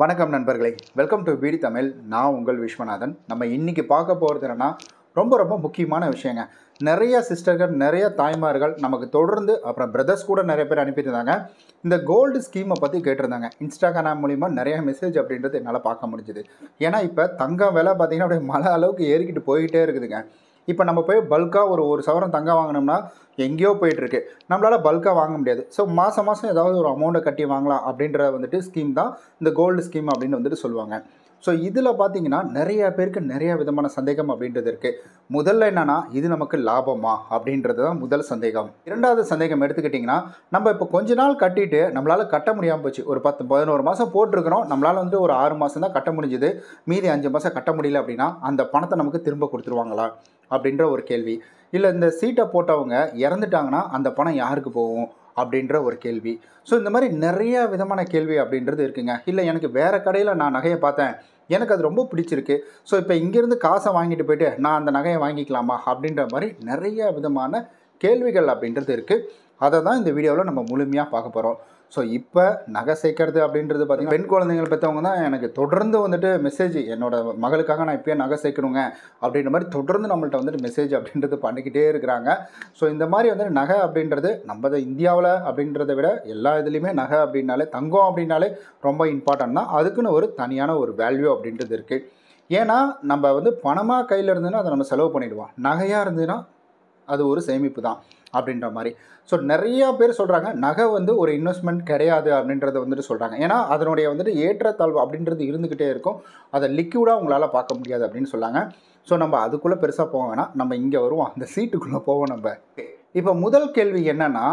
வணக்கம் நண்பர்களே welcome to பிடி தமிழ் நான் உங்கள் விஸ்வநாதன் நம்ம இன்றைக்கி பார்க்க போகிறது என்னென்னா ரொம்ப ரொம்ப முக்கியமான விஷயங்க நிறைய சிஸ்டர்கள் நிறைய தாய்மார்கள் நமக்கு தொடர்ந்து அப்புறம் பிரதர்ஸ் கூட நிறைய பேர் அனுப்பியிருந்தாங்க இந்த கோல்டு ஸ்கீமை பற்றி கேட்டிருந்தாங்க இன்ஸ்டாகிராம் மூலிமா நிறைய மெசேஜ் அப்படின்றது என்னால் பார்க்க முடிஞ்சுது ஏன்னா இப்போ தங்கம் விலை பார்த்திங்கன்னா அப்படியே மழை அளவுக்கு ஏறிக்கிட்டு போய்கிட்டே இருக்குதுங்க இப்போ நம்ம போய் பல்காக ஒரு ஒரு சவரம் தங்க வாங்கினோம்னா எங்கேயோ போயிட்டுருக்கு நம்மளால் பல்காக வாங்க முடியாது ஸோ மாதம் மாதம் ஏதாவது ஒரு அமௌண்ட்டை கட்டி வாங்கலாம் அப்படின்ற வந்துட்டு ஸ்கீம் தான் இந்த கோல்டு ஸ்கீம் அப்படின்னு வந்துட்டு சொல்லுவாங்க ஸோ இதில் பார்த்தீங்கன்னா நிறைய பேருக்கு நிறைய விதமான சந்தேகம் அப்படின்றது இருக்குது முதல்ல என்னென்னா இது நமக்கு லாபமா அப்படின்றது தான் முதல் சந்தேகம் இரண்டாவது சந்தேகம் எடுத்துக்கிட்டிங்கன்னா நம்ம இப்போ கொஞ்ச நாள் கட்டிட்டு நம்மளால் கட்ட முடியாமல் போச்சு ஒரு பத்து பதினோரு மாதம் போட்டிருக்கிறோம் நம்மளால் வந்து ஒரு ஆறு மாதம் தான் கட்ட முடிஞ்சுது மீதி அஞ்சு மாதம் கட்ட முடியல அப்படின்னா அந்த பணத்தை நமக்கு திரும்ப கொடுத்துருவாங்களா அப்படின்ற ஒரு கேள்வி இல்லை இந்த சீட்டை போட்டவங்க இறந்துட்டாங்கன்னா அந்த பணம் யாருக்கு போகும் அப்படின்ற ஒரு கேள்வி ஸோ இந்த மாதிரி நிறைய விதமான கேள்வி அப்படின்றது இருக்குங்க இல்லை எனக்கு வேறு கடையில் நான் நகையை பார்த்தேன் எனக்கு அது ரொம்ப பிடிச்சிருக்கு ஸோ இப்போ இங்கேருந்து காசை வாங்கிட்டு போயிட்டு நான் அந்த நகையை வாங்கிக்கலாமா அப்படின்ற மாதிரி நிறைய விதமான கேள்விகள் அப்படின்றது இருக்குது அதை தான் இந்த வீடியோவில் நம்ம முழுமையாக பார்க்க போகிறோம் ஸோ இப்போ நகை சேர்க்கறது அப்படின்றது பார்த்திங்கன்னா பெண் குழந்தைகள் பெற்றவங்க தான் எனக்கு தொடர்ந்து வந்துட்டு மெசேஜ் என்னோட மகளுக்காக நான் இப்போயே நகை சேர்க்கணுங்க அப்படின்ற மாதிரி தொடர்ந்து நம்மள்ட்ட வந்துட்டு மெசேஜ் அப்படின்றது பண்ணிக்கிட்டே இருக்கிறாங்க ஸோ இந்த மாதிரி வந்துட்டு நகை அப்படின்றது நம்ம இந்தியாவில் அப்படின்றத விட எல்லா இதுலேயுமே நகை அப்படின்னாலே தங்கம் அப்படின்னாலே ரொம்ப இம்பார்ட்டன் தான் அதுக்குன்னு ஒரு தனியான ஒரு வேல்யூ அப்படின்றது இருக்குது ஏன்னா நம்ம வந்து பணமாக கையில் இருந்ததுன்னா அதை நம்ம செலவு பண்ணிவிடுவோம் நகையாக இருந்ததுன்னா அது ஒரு சேமிப்பு தான் அப்படின்ற மாதிரி ஸோ நிறையா பேர் சொல்கிறாங்க நகை வந்து ஒரு இன்வெஸ்ட்மெண்ட் கிடையாது அப்படின்றத வந்துட்டு சொல்கிறாங்க ஏன்னா அதனுடைய வந்துட்டு ஏற்றத்தாழ்வு அப்படின்றது இருந்துக்கிட்டே இருக்கும் அதை லிக்யூடாக உங்களால் பார்க்க முடியாது அப்படின்னு சொல்லாங்க ஸோ நம்ம அதுக்குள்ளே பெருசாக போவோம் வேணாம் நம்ம இங்கே வருவோம் அந்த சீட்டுக்குள்ளே போவோம் நம்ம இப்போ முதல் கேள்வி என்னென்னா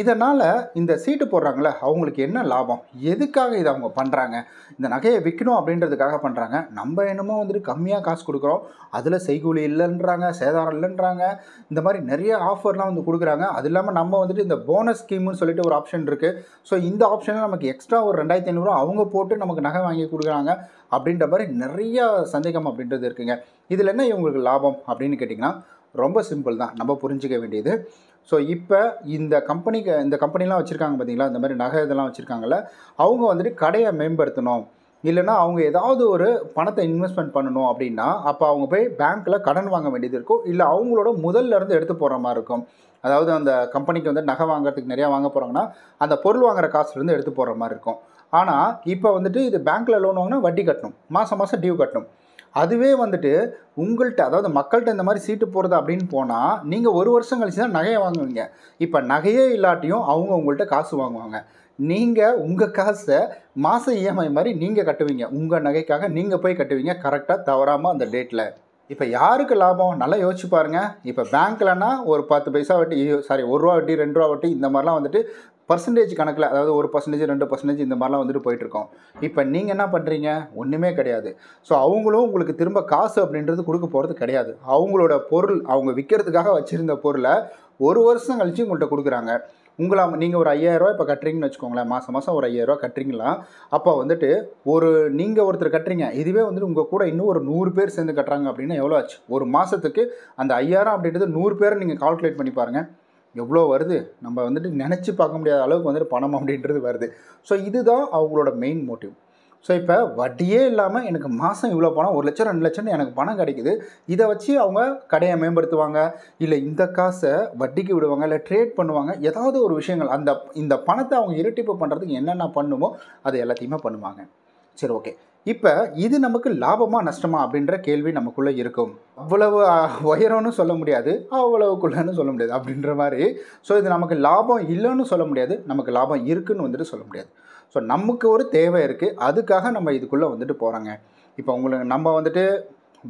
இதனால் இந்த சீட்டு போடுறாங்களே அவங்களுக்கு என்ன லாபம் எதுக்காக இதை அவங்க பண்ணுறாங்க இந்த நகையை விற்கணும் அப்படின்றதுக்காக பண்ணுறாங்க நம்ம என்னமோ வந்துட்டு கம்மியாக காசு கொடுக்குறோம் அதில் செய்கூலி இல்லைன்றாங்க சேதாரம் இல்லைன்றாங்க இந்த மாதிரி நிறைய ஆஃபர்லாம் வந்து கொடுக்குறாங்க அது இல்லாமல் நம்ம வந்துட்டு இந்த போனஸ் ஸ்கீம்னு சொல்லிட்டு ஒரு ஆப்ஷன் இருக்குது ஸோ இந்த ஆப்ஷனில் நமக்கு எக்ஸ்ட்ரா ஒரு ரெண்டாயிரத்தி ஐநூறுவா அவங்க போட்டு நமக்கு நகை வாங்கி கொடுக்குறாங்க அப்படின்ற மாதிரி நிறைய சந்தேகம் அப்படின்றது இருக்குங்க இதில் என்ன இவங்களுக்கு லாபம் அப்படின்னு கேட்டிங்கன்னா ரொம்ப சிம்பிள் தான் நம்ம புரிஞ்சிக்க வேண்டியது ஸோ இப்போ இந்த கம்பெனிக்கு இந்த கம்பெனிலாம் வச்சுருக்காங்க பார்த்தீங்களா இந்த மாதிரி நகை இதெல்லாம் வச்சுருக்காங்கல்ல அவங்க வந்துட்டு கடையை மேம்படுத்தணும் இல்லைனா அவங்க ஏதாவது ஒரு பணத்தை இன்வெஸ்ட்மெண்ட் பண்ணணும் அப்படின்னா அப்போ அவங்க போய் பேங்க்கில் கடன் வாங்க வேண்டியது இருக்கும் இல்லை அவங்களோட முதல்ல இருந்து எடுத்து போகிற மாதிரி இருக்கும் அதாவது அந்த கம்பெனிக்கு வந்து நகை வாங்குறதுக்கு நிறையா வாங்க போகிறாங்கன்னா அந்த பொருள் வாங்குற காசுலேருந்து எடுத்து போகிற மாதிரி இருக்கும் ஆனால் இப்போ வந்துட்டு இது பேங்க்கில் லோன் வாங்கினா வட்டி கட்டணும் மாதம் மாதம் டியூ கட்டணும் அதுவே வந்துட்டு உங்கள்கிட்ட அதாவது மக்கள்கிட்ட இந்த மாதிரி சீட்டு போகிறது அப்படின்னு போனால் நீங்கள் ஒரு வருஷம் கழிச்சு தான் நகையை வாங்குவீங்க இப்போ நகையே இல்லாட்டியும் அவங்க உங்கள்கிட்ட காசு வாங்குவாங்க நீங்கள் உங்கள் காசை மாத இஎம்ஐ மாதிரி நீங்கள் கட்டுவீங்க உங்கள் நகைக்காக நீங்கள் போய் கட்டுவீங்க கரெக்டாக தவறாமல் அந்த டேட்டில் இப்போ யாருக்கு லாபம் நல்லா யோசிச்சு பாருங்கள் இப்போ பேங்க்லன்னா ஒரு பத்து பைசா வட்டி சாரி ஒரு ரூபா வட்டி ரெண்டு ரூபா வட்டி இந்த மாதிரிலாம் வந்துட்டு பர்சன்டேஜ் கணக்கில் அதாவது ஒரு பர்சன்டேஜ் ரெண்டு பர்சன்டேஜ் இந்த மாதிரிலாம் வந்துட்டு போயிட்டுருக்கோம் இப்போ நீங்கள் என்ன பண்ணுறீங்க ஒன்றுமே கிடையாது ஸோ அவங்களும் உங்களுக்கு திரும்ப காசு அப்படின்றது கொடுக்க போகிறது கிடையாது அவங்களோட பொருள் அவங்க விற்கிறதுக்காக வச்சுருந்த பொருளை ஒரு வருஷம் கழித்து உங்கள்கிட்ட கொடுக்குறாங்க உங்களை நீங்கள் ஒரு ஐயாயிரரூவா இப்போ கட்டுறீங்கன்னு வச்சுக்கோங்களேன் மாதம் மாதம் ஒரு ஐயாயிரரூவா கட்டுறீங்களா அப்போ வந்துட்டு ஒரு நீங்கள் ஒருத்தர் கட்டுறீங்க இதுவே வந்துட்டு உங்கள் கூட இன்னும் ஒரு நூறு பேர் சேர்ந்து கட்டுறாங்க அப்படின்னா எவ்வளோ ஆச்சு ஒரு மாதத்துக்கு அந்த ஐயாயிரம் அப்படின்றது நூறு பேரை நீங்கள் கால்குலேட் பண்ணி பாருங்கள் எவ்வளோ வருது நம்ம வந்துட்டு நினச்சி பார்க்க முடியாத அளவுக்கு வந்துட்டு பணம் அப்படின்றது வருது ஸோ இதுதான் அவங்களோட மெயின் மோட்டிவ் ஸோ இப்போ வட்டியே இல்லாமல் எனக்கு மாதம் இவ்வளோ பணம் ஒரு லட்சம் ரெண்டு லட்சம் எனக்கு பணம் கிடைக்குது இதை வச்சு அவங்க கடையை மேம்படுத்துவாங்க இல்லை இந்த காசை வட்டிக்கு விடுவாங்க இல்லை ட்ரேட் பண்ணுவாங்க ஏதாவது ஒரு விஷயங்கள் அந்த இந்த பணத்தை அவங்க இரட்டிப்பு பண்ணுறதுக்கு என்னென்ன பண்ணுமோ அதை எல்லாத்தையுமே பண்ணுவாங்க சரி ஓகே இப்போ இது நமக்கு லாபமாக நஷ்டமா அப்படின்ற கேள்வி நமக்குள்ளே இருக்கும் அவ்வளவு உயரம்னு சொல்ல முடியாது அவ்வளவுக்குள்ளன்னு சொல்ல முடியாது அப்படின்ற மாதிரி ஸோ இது நமக்கு லாபம் இல்லைன்னு சொல்ல முடியாது நமக்கு லாபம் இருக்குதுன்னு வந்துட்டு சொல்ல முடியாது ஸோ நமக்கு ஒரு தேவை இருக்குது அதுக்காக நம்ம இதுக்குள்ளே வந்துட்டு போகிறாங்க இப்போ உங்களுக்கு நம்ம வந்துட்டு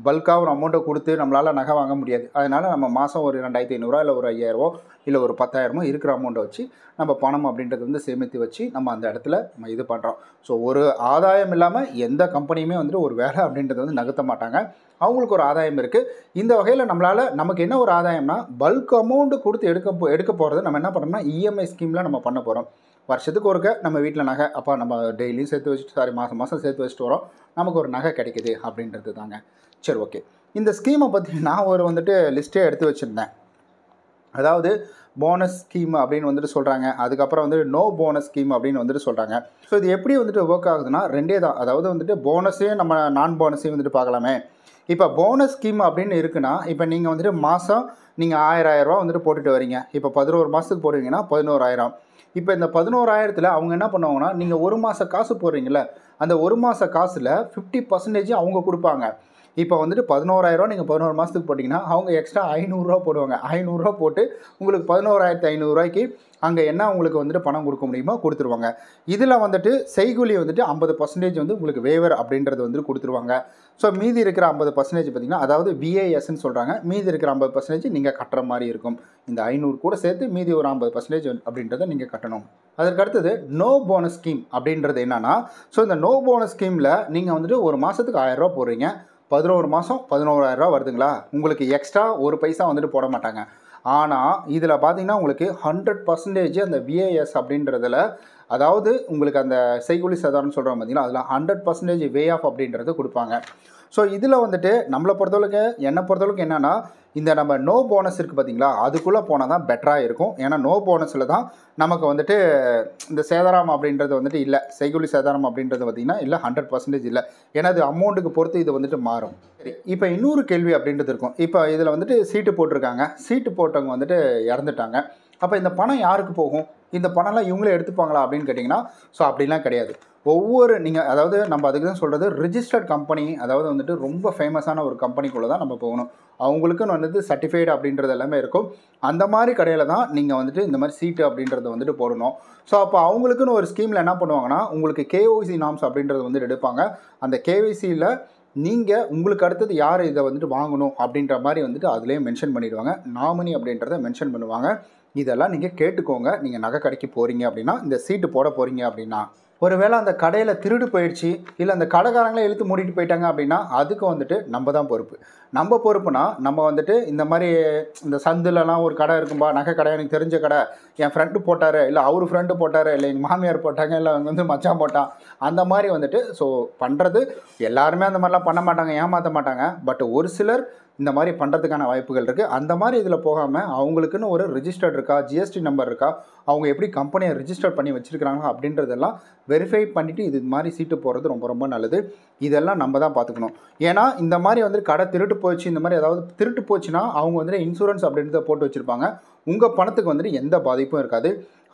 பல்காக ஒரு அமௌண்ட்டை கொடுத்து நம்மளால் நகை வாங்க முடியாது அதனால் நம்ம மாதம் ஒரு ரெண்டாயிரத்தி ஐநூறுரூவா இல்லை ஒரு ஐயாயிரவோ இல்லை ஒரு பத்தாயிரமோ இருக்கிற அமௌண்ட்டை வச்சு நம்ம பணம் அப்படின்றது வந்து சேமித்து வச்சு நம்ம அந்த இடத்துல நம்ம இது பண்ணுறோம் ஸோ ஒரு ஆதாயம் இல்லாமல் எந்த கம்பெனியுமே வந்துட்டு ஒரு வேலை அப்படின்றத வந்து நகர்த்த மாட்டாங்க அவங்களுக்கு ஒரு ஆதாயம் இருக்குது இந்த வகையில் நம்மளால் நமக்கு என்ன ஒரு ஆதாயம்னா பல்க் அமௌண்ட்டு கொடுத்து எடுக்க எடுக்க போகிறது நம்ம என்ன பண்ணோம்னா இஎம்ஐ e ஸ்கீமில் நம்ம பண்ண போகிறோம் வருஷத்துக்கு ஒருக்க நம்ம வீட்டில் நகை அப்பா நம்ம டெய்லியும் சேர்த்து வச்சுட்டு சாரி மாதம் மாதம் சேர்த்து வச்சுட்டு வரோம் நமக்கு ஒரு நகை கிடைக்கிது அப்படின்றது தாங்க சரி ஓகே இந்த ஸ்கீமை பற்றி நான் ஒரு வந்துட்டு லிஸ்ட்டே எடுத்து வச்சுருந்தேன் அதாவது போனஸ் ஸ்கீம் அப்படின்னு வந்துட்டு சொல்கிறாங்க அதுக்கப்புறம் வந்துட்டு நோ போனஸ் ஸ்கீம் அப்படின்னு வந்துட்டு சொல்கிறாங்க ஸோ இது எப்படி வந்துட்டு ஒர்க் ஆகுதுன்னா ரெண்டே தான் அதாவது வந்துட்டு போனஸையும் நம்ம நான் போனஸையும் வந்துட்டு பார்க்கலாமே இப்போ போனஸ் ஸ்கீம் அப்படின்னு இருக்குன்னா இப்போ நீங்கள் வந்துட்டு மாதம் நீங்கள் ஆயிரரூவா வந்துட்டு போட்டுட்டு வரீங்க இப்போ பதினோரு மாதத்துக்கு போடுவீங்கன்னா பதினோராயிரம் இப்போ இந்த பதினோராயிரத்தில் அவங்க என்ன பண்ணுவாங்கன்னா நீங்கள் ஒரு மாத காசு போடுறீங்கள அந்த ஒரு மாத காசில் ஃபிஃப்டி பர்சன்டேஜ் அவங்க கொடுப்பாங்க இப்போ வந்துட்டு பதினோராயிரரூவா நீங்கள் பதினோரு மாதத்துக்கு போட்டிங்கன்னா அவங்க எக்ஸ்ட்ரா ஐநூறுரூவா போடுவாங்க ஐநூறுரூவா போட்டு உங்களுக்கு பதினோராயிரத்து ஐநூறுரூவாய்க்கு அங்கே என்ன உங்களுக்கு வந்துட்டு பணம் கொடுக்க முடியுமோ கொடுத்துருவாங்க இதில் வந்துட்டு செய்கூலி வந்துட்டு ஐம்பது பர்சன்டேஜ் வந்து உங்களுக்கு வேவர் அப்படின்றது வந்துட்டு கொடுத்துருவாங்க ஸோ மீதி இருக்கிற ஐம்பது பர்சன்டேஜ் பார்த்திங்கன்னா அதாவது விஏஎஸ்ன்னு சொல்கிறாங்க மீதி இருக்கிற ஐம்பது பர்சன்டேஜ் நீங்கள் கட்டுற மாதிரி இருக்கும் இந்த ஐநூறு கூட சேர்த்து மீதி ஒரு ஐம்பது பர்சன்டேஜ் அப்படின்றத நீங்கள் கட்டணும் அதற்கு அடுத்தது நோ போனஸ் ஸ்கீம் அப்படின்றது என்னென்னா ஸோ இந்த நோ போனஸ் ஸ்கீமில் நீங்கள் வந்துட்டு ஒரு மாதத்துக்கு ஆயிரரூவா போடுறீங்க பதினோரு மாதம் பதினோராயிரரூவா வருதுங்களா உங்களுக்கு எக்ஸ்ட்ரா ஒரு பைசா வந்துட்டு போட மாட்டாங்க ஆனால் இதில் பார்த்தீங்கன்னா உங்களுக்கு ஹண்ட்ரட் பர்சன்டேஜ் அந்த விஏஎஸ் அப்படின்றதில் அதாவது உங்களுக்கு அந்த செய்கூலி சாதாரணம் சொல்கிறோம் பார்த்தீங்கன்னா அதில் ஹண்ட்ரட் பர்சன்டேஜ் வே ஆஃப் அப்படின்றது கொடுப்பாங்க ஸோ இதில் வந்துட்டு நம்மளை பொறுத்தளவுக்கு என்னை பொறுத்தளவுக்கு என்னென்னா இந்த நம்ம நோ போனஸ் இருக்குது பார்த்தீங்களா அதுக்குள்ளே போனால் தான் பெட்டராக இருக்கும் ஏன்னா நோ போனஸில் தான் நமக்கு வந்துட்டு இந்த சேதாரம் அப்படின்றது வந்துட்டு இல்லை செய்கூலி சேதாரம் அப்படின்றது பார்த்திங்கன்னா இல்லை ஹண்ட்ரட் பர்சன்டேஜ் இல்லை ஏன்னா அது அமௌண்ட்டுக்கு பொறுத்து இது வந்துட்டு மாறும் சரி இப்போ இன்னொரு கேள்வி அப்படின்றது இருக்கும் இப்போ இதில் வந்துட்டு சீட்டு போட்டிருக்காங்க சீட்டு போட்டவங்க வந்துட்டு இறந்துட்டாங்க அப்போ இந்த பணம் யாருக்கு போகும் இந்த பணம்லாம் இவங்களே எடுத்துப்பாங்களா அப்படின்னு கேட்டிங்கன்னா ஸோ அப்படிலாம் கிடையாது ஒவ்வொரு நீங்கள் அதாவது நம்ம அதுக்கு தான் சொல்கிறது ரிஜிஸ்டர்ட் கம்பெனி அதாவது வந்துட்டு ரொம்ப ஃபேமஸான ஒரு கம்பெனிக்குள்ளே தான் நம்ம போகணும் அவங்களுக்குன்னு வந்துட்டு சர்டிஃபைடு அப்படின்றது எல்லாமே இருக்கும் அந்த மாதிரி கடையில் தான் நீங்கள் வந்துட்டு இந்த மாதிரி சீட்டு அப்படின்றத வந்துட்டு போடணும் ஸோ அப்போ அவங்களுக்குன்னு ஒரு ஸ்கீமில் என்ன பண்ணுவாங்கன்னா உங்களுக்கு கேஓசி நாம்ஸ் அப்படின்றத வந்துட்டு எடுப்பாங்க அந்த கேஒய்சியில் நீங்கள் உங்களுக்கு அடுத்தது யார் இதை வந்துட்டு வாங்கணும் அப்படின்ற மாதிரி வந்துட்டு அதுலேயே மென்ஷன் பண்ணிவிடுவாங்க நாமினி அப்படின்றத மென்ஷன் பண்ணுவாங்க இதெல்லாம் நீங்கள் கேட்டுக்கோங்க நீங்கள் நகை கடைக்கு போகிறீங்க அப்படின்னா இந்த சீட்டு போட போகிறீங்க அப்படின்னா ஒருவேளை அந்த கடையில் திருடு போயிடுச்சு இல்லை அந்த கடைக்காரங்களே இழுத்து மூடிட்டு போயிட்டாங்க அப்படின்னா அதுக்கு வந்துட்டு நம்ம தான் பொறுப்பு நம்ம பொறுப்புனா நம்ம வந்துட்டு இந்த மாதிரி இந்த சந்துலலாம் ஒரு கடை இருக்கும்பா நகை கடை எனக்கு தெரிஞ்ச கடை என் ஃப்ரெண்டு போட்டார் இல்லை அவர் ஃப்ரெண்டு போட்டார் இல்லை எங்கள் மாமியார் போட்டாங்க இல்லை அவங்க வந்து மச்சான் போட்டான் அந்த மாதிரி வந்துட்டு ஸோ பண்ணுறது எல்லாருமே அந்த மாதிரிலாம் பண்ண மாட்டாங்க ஏமாற்ற மாட்டாங்க பட் ஒரு சிலர் இந்த மாதிரி பண்ணுறதுக்கான வாய்ப்புகள் இருக்குது அந்த மாதிரி இதில் போகாமல் அவங்களுக்குன்னு ஒரு ரிஜிஸ்டர்ட் இருக்கா ஜிஎஸ்டி நம்பர் இருக்கா அவங்க எப்படி கம்பெனியை ரிஜிஸ்டர் பண்ணி வச்சுருக்கிறாங்க அப்படின்றதெல்லாம் வெரிஃபை பண்ணிவிட்டு இது மாதிரி சீட்டு போகிறது ரொம்ப ரொம்ப நல்லது இதெல்லாம் நம்ம தான் பார்த்துக்கணும் ஏன்னா இந்த மாதிரி வந்து கடை திருட்டு போச்சு இந்த மாதிரி ஏதாவது திருட்டு போச்சுன்னா அவங்க வந்துட்டு இன்சூரன்ஸ் அப்படின்றத போட்டு வச்சுருப்பாங்க உங்கள் பணத்துக்கு வந்துட்டு எந்த பாதிப்பும் இருக்காது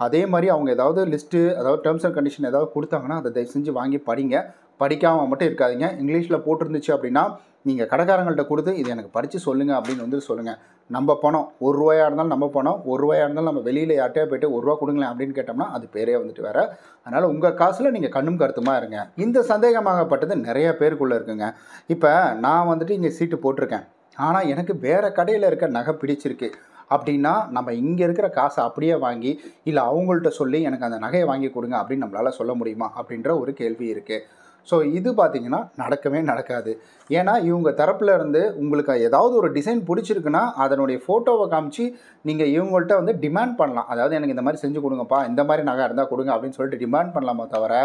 அதே மாதிரி அவங்க ஏதாவது லிஸ்ட்டு அதாவது டேர்ம்ஸ் அண்ட் கண்டிஷன் ஏதாவது கொடுத்தாங்கன்னா அதை தயவு செஞ்சு வாங்கி படிங்க படிக்காமல் மட்டும் இருக்காதிங்க இங்கிலீஷில் போட்டிருந்துச்சு அப்படின்னா நீங்கள் கடைக்காரங்கள்ட்ட கொடுத்து இது எனக்கு படித்து சொல்லுங்கள் அப்படின்னு வந்து சொல்லுங்கள் நம்ம பணம் ஒரு ரூபாயாக இருந்தாலும் நம்ம பணம் ஒரு ரூபாயாக இருந்தாலும் நம்ம வெளியில் யார்ட்டையா போய்ட்டு ஒரு ரூபா கொடுங்களேன் அப்படின்னு கேட்டோம்னா அது பேரே வந்துட்டு வேறு அதனால் உங்கள் காசில் நீங்கள் கண்ணும் கருத்துமாக இருங்க இந்த சந்தேகமாகப்பட்டது நிறைய பேருக்குள்ளே இருக்குங்க இப்போ நான் வந்துட்டு இங்கே சீட்டு போட்டிருக்கேன் ஆனால் எனக்கு வேறு கடையில் இருக்க நகை பிடிச்சிருக்கு அப்படின்னா நம்ம இங்கே இருக்கிற காசை அப்படியே வாங்கி இல்லை அவங்கள்ட்ட சொல்லி எனக்கு அந்த நகையை வாங்கி கொடுங்க அப்படின்னு நம்மளால் சொல்ல முடியுமா அப்படின்ற ஒரு கேள்வி இருக்குது ஸோ இது பார்த்திங்கன்னா நடக்கவே நடக்காது ஏன்னா இவங்க தரப்பில் இருந்து உங்களுக்கு ஏதாவது ஒரு டிசைன் பிடிச்சிருக்குன்னா அதனுடைய ஃபோட்டோவை காமிச்சு நீங்கள் இவங்கள்ட்ட வந்து டிமாண்ட் பண்ணலாம் அதாவது எனக்கு இந்த மாதிரி செஞ்சு கொடுங்கப்பா இந்த மாதிரி நகை இருந்தால் கொடுங்க அப்படின்னு சொல்லிட்டு டிமாண்ட் பண்ணலாமா தவிர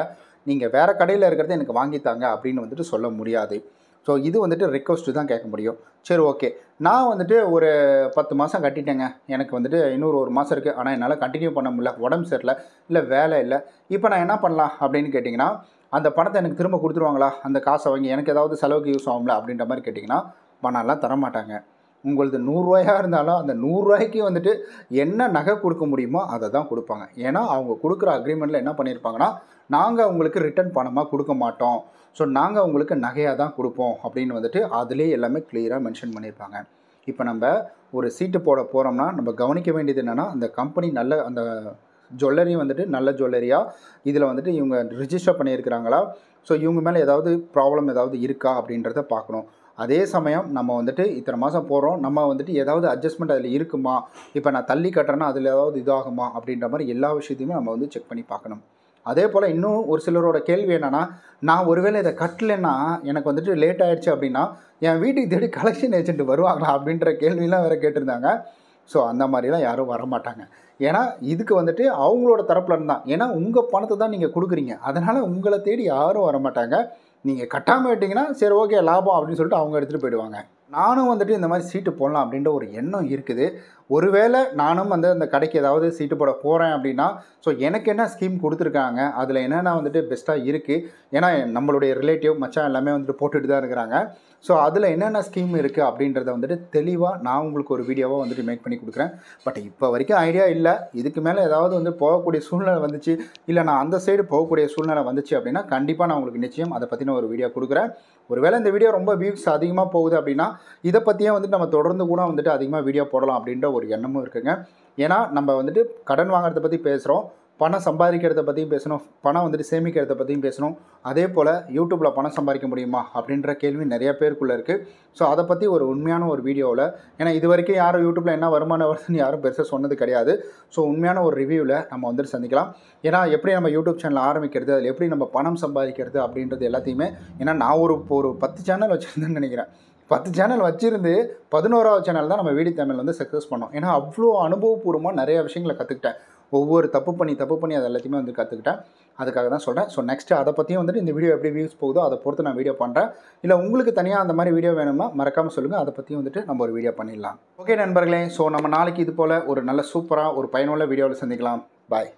நீங்கள் வேறு கடையில் இருக்கிறத எனக்கு வாங்கித்தாங்க அப்படின்னு வந்துட்டு சொல்ல முடியாது ஸோ இது வந்துட்டு ரெக்வஸ்ட்டு தான் கேட்க முடியும் சரி ஓகே நான் வந்துட்டு ஒரு பத்து மாதம் கட்டிட்டேங்க எனக்கு வந்துட்டு இன்னொரு ஒரு மாதம் இருக்குது ஆனால் என்னால் கண்டினியூ பண்ண முடியல உடம்பு சரியில்லை இல்லை வேலை இல்லை இப்போ நான் என்ன பண்ணலாம் அப்படின்னு கேட்டிங்கன்னா அந்த பணத்தை எனக்கு திரும்ப கொடுத்துருவாங்களா அந்த காசை வாங்கி எனக்கு ஏதாவது செலவுக்கு யூஸ் ஆகும்ல அப்படின்ற மாதிரி கேட்டிங்கன்னா பணம்லாம் தரமாட்டாங்க உங்களது நூறுரூவாயாக இருந்தாலும் அந்த நூறுரூவாய்க்கு வந்துட்டு என்ன நகை கொடுக்க முடியுமோ அதை தான் கொடுப்பாங்க ஏன்னா அவங்க கொடுக்குற அக்ரிமெண்ட்டில் என்ன பண்ணியிருப்பாங்கன்னா நாங்கள் அவங்களுக்கு ரிட்டர்ன் பணமாக கொடுக்க மாட்டோம் ஸோ நாங்கள் அவங்களுக்கு நகையாக தான் கொடுப்போம் அப்படின்னு வந்துட்டு அதிலே எல்லாமே கிளியராக மென்ஷன் பண்ணியிருப்பாங்க இப்போ நம்ம ஒரு சீட்டு போட போகிறோம்னா நம்ம கவனிக்க வேண்டியது என்னென்னா அந்த கம்பெனி நல்ல அந்த ஜுவல்லரி வந்துட்டு நல்ல ஜுவல்லரியாக இதில் வந்துட்டு இவங்க ரிஜிஸ்டர் பண்ணியிருக்கிறாங்களா ஸோ இவங்க மேலே ஏதாவது ப்ராப்ளம் ஏதாவது இருக்கா அப்படின்றத பார்க்கணும் அதே சமயம் நம்ம வந்துட்டு இத்தனை மாதம் போகிறோம் நம்ம வந்துட்டு ஏதாவது அட்ஜஸ்ட்மெண்ட் அதில் இருக்குமா இப்போ நான் தள்ளி கட்டுறேன்னா அதில் ஏதாவது இதாகுமா அப்படின்ற மாதிரி எல்லா விஷயத்தையுமே நம்ம வந்து செக் பண்ணி பார்க்கணும் அதே போல் இன்னும் ஒரு சிலரோட கேள்வி என்னென்னா நான் ஒருவேளை இதை கட்டலைன்னா எனக்கு வந்துட்டு லேட் ஆகிடுச்சு அப்படின்னா என் வீட்டுக்கு தேடி கலெக்ஷன் ஏஜென்ட் வருவாங்களா அப்படின்ற கேள்வியெலாம் வேறு கேட்டிருந்தாங்க ஸோ அந்த மாதிரிலாம் யாரும் வர மாட்டாங்க ஏன்னா இதுக்கு வந்துட்டு அவங்களோட தரப்பில் தான் ஏன்னா உங்கள் பணத்தை தான் நீங்கள் கொடுக்குறீங்க அதனால் உங்களை தேடி யாரும் வர மாட்டாங்க நீங்கள் கட்டாமல் விட்டிங்கன்னா சரி ஓகே லாபம் அப்படின்னு சொல்லிட்டு அவங்க எடுத்துகிட்டு போயிடுவாங்க நானும் வந்துட்டு இந்த மாதிரி சீட்டு போடலாம் அப்படின்ற ஒரு எண்ணம் இருக்குது ஒருவேளை நானும் வந்து அந்த கடைக்கு ஏதாவது சீட்டு போட போகிறேன் அப்படின்னா ஸோ எனக்கு என்ன ஸ்கீம் கொடுத்துருக்காங்க அதில் என்னென்ன வந்துட்டு பெஸ்ட்டாக இருக்குது ஏன்னா நம்மளுடைய ரிலேட்டிவ் மச்சான் எல்லாமே வந்துட்டு போட்டுட்டு தான் இருக்கிறாங்க ஸோ அதில் என்னென்ன ஸ்கீம் இருக்குது அப்படின்றத வந்துட்டு தெளிவாக நான் உங்களுக்கு ஒரு வீடியோவாக வந்துட்டு மேக் பண்ணி கொடுக்குறேன் பட் இப்போ வரைக்கும் ஐடியா இல்லை இதுக்கு மேலே ஏதாவது வந்து போகக்கூடிய சூழ்நிலை வந்துச்சு இல்லை நான் அந்த சைடு போகக்கூடிய சூழ்நிலை வந்துச்சு அப்படின்னா கண்டிப்பாக நான் உங்களுக்கு நிச்சயம் அதை பற்றின ஒரு வீடியோ கொடுக்குறேன் ஒருவேளை இந்த வீடியோ ரொம்ப வியூஸ் அதிகமாக போகுது அப்படின்னா இதை பற்றியே வந்துட்டு நம்ம தொடர்ந்து கூட வந்துட்டு அதிகமாக வீடியோ போடலாம் அப்படின்ற ஒரு எண்ணமும் இருக்குங்க ஏன்னா நம்ம வந்துட்டு கடன் வாங்குறத பற்றி பேசுகிறோம் பணம் சம்பாதிக்கிறத பற்றியும் பேசணும் பணம் வந்துட்டு சேமிக்கிறத பற்றியும் பேசணும் அதே போல் யூடியூப்பில் பணம் சம்பாதிக்க முடியுமா அப்படின்ற கேள்வி நிறைய பேருக்குள்ளே இருக்குது ஸோ அதை பற்றி ஒரு உண்மையான ஒரு வீடியோவில் ஏன்னா இது வரைக்கும் யாரும் யூடியூப்பில் என்ன வருமானம் வருதுன்னு யாரும் பெருசாக சொன்னது கிடையாது ஸோ உண்மையான ஒரு ரிவ்யூவில் நம்ம வந்துட்டு சந்திக்கலாம் ஏன்னா எப்படி நம்ம யூடியூப் சேனல் ஆரம்பிக்கிறது அதில் எப்படி நம்ம பணம் சம்பாதிக்கிறது அப்படின்றது எல்லாத்தையுமே ஏன்னா நான் ஒரு ஒரு பத்து சேனல் வச்சுருந்தேன்னு நினைக்கிறேன் பத்து சேனல் வச்சுருந்து பதினோராவது சேனல் தான் நம்ம வீடி தமிழ் வந்து சக்ஸஸ் பண்ணோம் ஏன்னா அவ்வளோ அனுபவபூர்வமாக நிறைய விஷயங்களை கற்றுக்கிட்டேன் ஒவ்வொரு தப்பு பண்ணி தப்பு பண்ணி அதை எல்லாத்தையுமே வந்து கற்றுக்கிட்டேன் அதுக்காக தான் சொல்கிறேன் ஸோ நெக்ஸ்ட்டு அதை பற்றியும் வந்துட்டு இந்த வீடியோ எப்படி வியூஸ் போகுதோ அதை பொறுத்து நான் வீடியோ பண்ணுறேன் இல்லை உங்களுக்கு தனியாக அந்த மாதிரி வீடியோ வேணும்னா மறக்காமல் சொல்லுங்கள் அதை பற்றியும் வந்துட்டு நம்ம ஒரு வீடியோ பண்ணிடலாம் ஓகே நண்பர்களே ஸோ நம்ம நாளைக்கு இது போல் ஒரு நல்ல சூப்பராக ஒரு பயனுள்ள வீடியோவில் சந்திக்கலாம் பாய்